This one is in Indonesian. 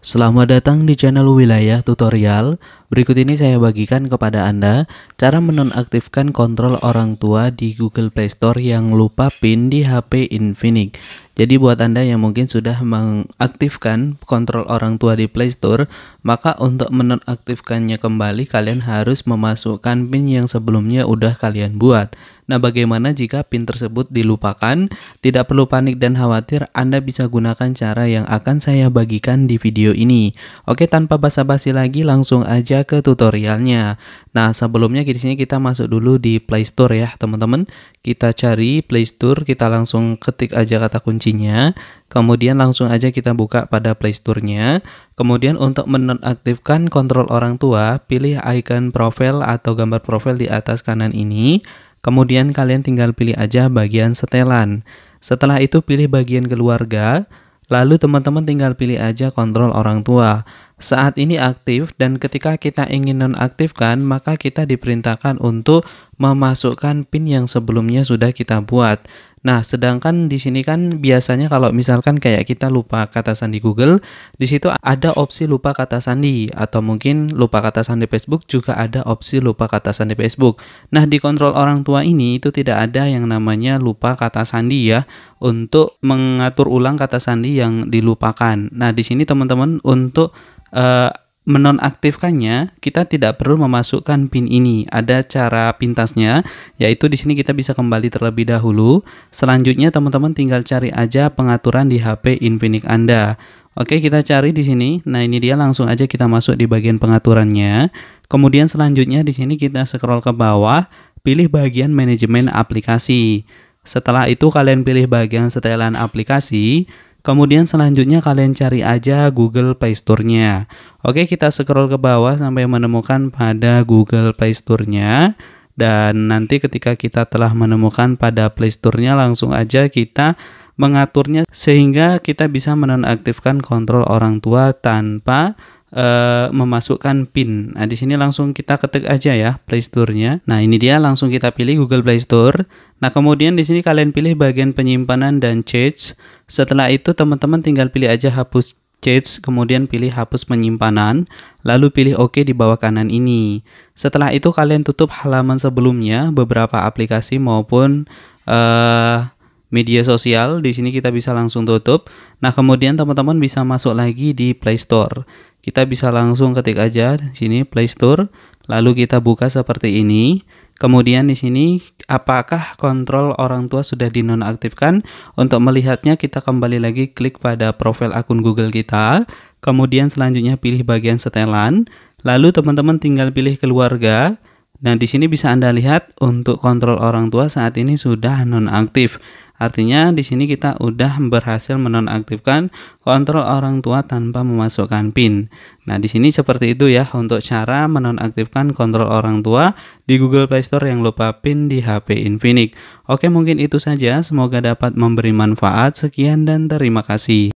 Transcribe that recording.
Selamat datang di channel Wilayah Tutorial. Berikut ini saya bagikan kepada Anda cara menonaktifkan kontrol orang tua di Google Play Store yang lupa PIN di HP Infinix. Jadi buat Anda yang mungkin sudah mengaktifkan kontrol orang tua di Play Store, maka untuk menonaktifkannya kembali kalian harus memasukkan PIN yang sebelumnya udah kalian buat. Nah, bagaimana jika PIN tersebut dilupakan? Tidak perlu panik dan khawatir, Anda bisa gunakan cara yang akan saya bagikan di video ini. Oke, tanpa basa-basi lagi langsung aja ke tutorialnya. Nah, sebelumnya di sini kita masuk dulu di Play Store ya, teman-teman. Kita cari Play Store, kita langsung ketik aja kata kuncinya. Kemudian langsung aja kita buka pada Play Store-nya. Kemudian untuk menonaktifkan kontrol orang tua, pilih icon profil atau gambar profil di atas kanan ini. Kemudian kalian tinggal pilih aja bagian setelan. Setelah itu pilih bagian keluarga, lalu teman-teman tinggal pilih aja kontrol orang tua saat ini aktif dan ketika kita ingin nonaktifkan maka kita diperintahkan untuk memasukkan pin yang sebelumnya sudah kita buat. Nah, sedangkan di sini kan biasanya kalau misalkan kayak kita lupa kata sandi Google, di situ ada opsi lupa kata sandi atau mungkin lupa kata sandi Facebook juga ada opsi lupa kata sandi Facebook. Nah, di kontrol orang tua ini itu tidak ada yang namanya lupa kata sandi ya untuk mengatur ulang kata sandi yang dilupakan. Nah, di sini teman-teman untuk uh, menonaktifkannya, kita tidak perlu memasukkan pin ini. Ada cara pintasnya, yaitu di sini kita bisa kembali terlebih dahulu. Selanjutnya teman-teman tinggal cari aja pengaturan di HP Infinix Anda. Oke, kita cari di sini. Nah, ini dia langsung aja kita masuk di bagian pengaturannya. Kemudian selanjutnya di sini kita scroll ke bawah, pilih bagian manajemen aplikasi. Setelah itu kalian pilih bagian setelan aplikasi. Kemudian selanjutnya kalian cari aja Google Play Store-nya. Oke, kita scroll ke bawah sampai menemukan pada Google Play Store-nya. Dan nanti ketika kita telah menemukan pada Play Store-nya langsung aja kita mengaturnya sehingga kita bisa menonaktifkan kontrol orang tua tanpa Eh, memasukkan PIN. Nah, di sini langsung kita ketik aja ya Play Store-nya. Nah, ini dia langsung kita pilih Google Play Store. Nah, kemudian di sini kalian pilih bagian penyimpanan dan change. Setelah itu teman-teman tinggal pilih aja hapus cache, kemudian pilih hapus penyimpanan, lalu pilih OK di bawah kanan ini. Setelah itu kalian tutup halaman sebelumnya beberapa aplikasi maupun uh, media sosial. Di sini kita bisa langsung tutup. Nah, kemudian teman-teman bisa masuk lagi di Play Store. Kita bisa langsung ketik aja di sini Play Store, lalu kita buka seperti ini. Kemudian di sini apakah kontrol orang tua sudah dinonaktifkan? Untuk melihatnya kita kembali lagi klik pada profil akun Google kita. Kemudian selanjutnya pilih bagian setelan, lalu teman-teman tinggal pilih keluarga. Nah, di sini bisa Anda lihat untuk kontrol orang tua saat ini sudah nonaktif. Artinya di sini kita udah berhasil menonaktifkan kontrol orang tua tanpa memasukkan PIN. Nah, di sini seperti itu ya untuk cara menonaktifkan kontrol orang tua di Google Play Store yang lupa PIN di HP Infinix. Oke, mungkin itu saja. Semoga dapat memberi manfaat. Sekian dan terima kasih.